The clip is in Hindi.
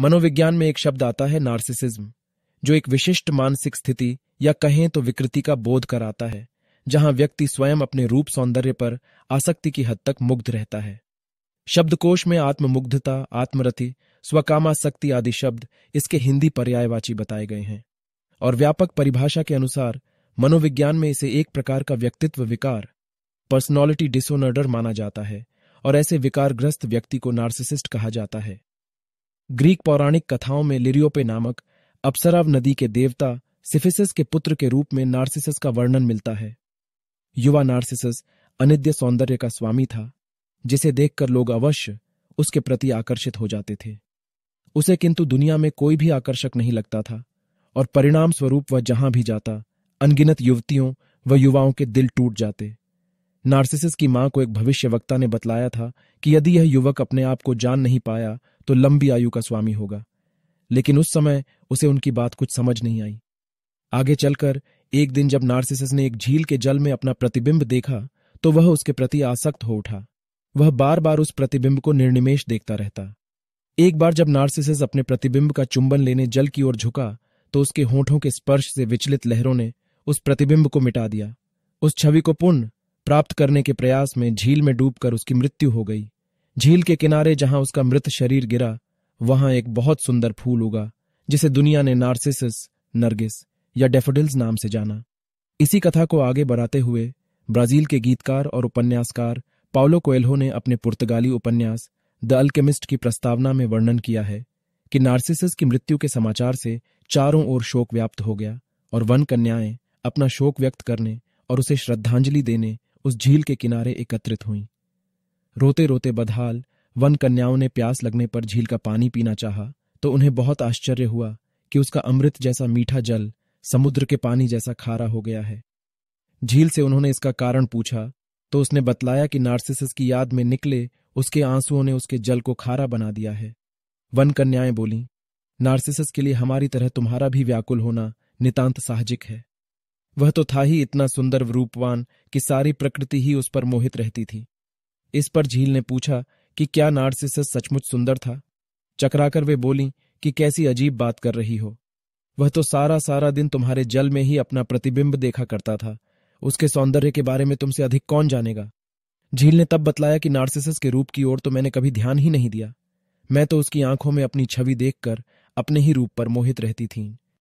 मनोविज्ञान में एक शब्द आता है नार्सिसिज्म जो एक विशिष्ट मानसिक स्थिति या कहें तो विकृति का बोध कराता है जहां व्यक्ति स्वयं अपने रूप सौंदर्य पर आसक्ति की हद तक मुग्ध रहता है शब्दकोश में आत्ममुग्धता आत्मरति स्वकामाशक्ति आदि शब्द इसके हिंदी पर्यायवाची बताए गए हैं और व्यापक परिभाषा के अनुसार मनोविज्ञान में इसे एक प्रकार का व्यक्तित्व विकार पर्सनालिटी डिसऑनर्डर माना जाता है और ऐसे विकारग्रस्त व्यक्ति को नार्सिसिस्ट कहा जाता है ग्रीक पौराणिक कथाओं में लिरियोपे नामक अप्सराव नदी के देवता सिफिसस के पुत्र के रूप में नार्सिसस का वर्णन मिलता है युवा नार्सिसस अनिद्य सौंदर्य का स्वामी था जिसे देखकर लोग अवश्य उसके प्रति आकर्षित हो जाते थे उसे किंतु दुनिया में कोई भी आकर्षक नहीं लगता था और परिणाम स्वरूप वह जहां भी जाता अनगिनत युवतियों व युवाओं के दिल टूट जाते नार्सिसिस की मां को एक भविष्यवक्ता ने बतलाया था कि यदि यह युवक अपने आप को जान नहीं पाया तो लंबी आयु का स्वामी होगा लेकिन उस समय उसे उनकी बात कुछ समझ नहीं आई आगे चलकर एक दिन जब नार्सिसिस ने एक झील के जल में अपना प्रतिबिंब देखा तो वह उसके प्रति आसक्त हो उठा वह बार बार उस प्रतिबिंब को निर्निमेश देखता रहता एक बार जब नार्सिसिस अपने प्रतिबिंब का चुंबन लेने जल की ओर झुका तो उसके होठों के स्पर्श से विचलित लहरों ने उस प्रतिबिंब को मिटा दिया उस छवि को पुनः प्राप्त करने के प्रयास में झील में डूबकर उसकी मृत्यु हो गई झील के किनारे जहां उसका मृत शरीर गिरा वहां एक बहुत सुंदर फूल उगा जिसे दुनिया ने नार्सिसस नरगिस या डेफोडिल्स नाम से जाना इसी कथा को आगे बढ़ाते हुए ब्राजील के गीतकार और उपन्यासकार पाउलो कोएल्हो ने अपने पुर्तगाली उपन्यास द अल्केमिस्ट की प्रस्तावना में वर्णन किया है कि नार्सिसस की मृत्यु के समाचार से चारों ओर शोक व्याप्त हो गया और वन कन्याएं अपना शोक व्यक्त करने और उसे श्रद्धांजलि देने उस झील के किनारे एकत्रित हुई रोते रोते बदहाल वन कन्याओं ने प्यास लगने पर झील का पानी पीना चाहा तो उन्हें बहुत आश्चर्य हुआ कि उसका अमृत जैसा मीठा जल समुद्र के पानी जैसा खारा हो गया है झील से उन्होंने इसका कारण पूछा तो उसने बतलाया कि नार्सिसस की याद में निकले उसके आंसुओं ने उसके जल को खारा बना दिया है वन कन्याएं बोली नार्सिसस के लिए हमारी तरह तुम्हारा भी व्याकुल होना नितांत साहजिक है वह तो था ही इतना सुंदर रूपवान कि सारी प्रकृति ही उस पर मोहित रहती थी इस पर झील ने पूछा कि क्या नार्सिसस सचमुच सुंदर था चकराकर वे बोली कि कैसी अजीब बात कर रही हो वह तो सारा सारा दिन तुम्हारे जल में ही अपना प्रतिबिंब देखा करता था उसके सौंदर्य के बारे में तुमसे अधिक कौन जानेगा झील ने तब बतलाया कि नार्सिसस के रूप की ओर तो मैंने कभी ध्यान ही नहीं दिया मैं तो उसकी आंखों में अपनी छवि देखकर अपने ही रूप पर मोहित रहती थी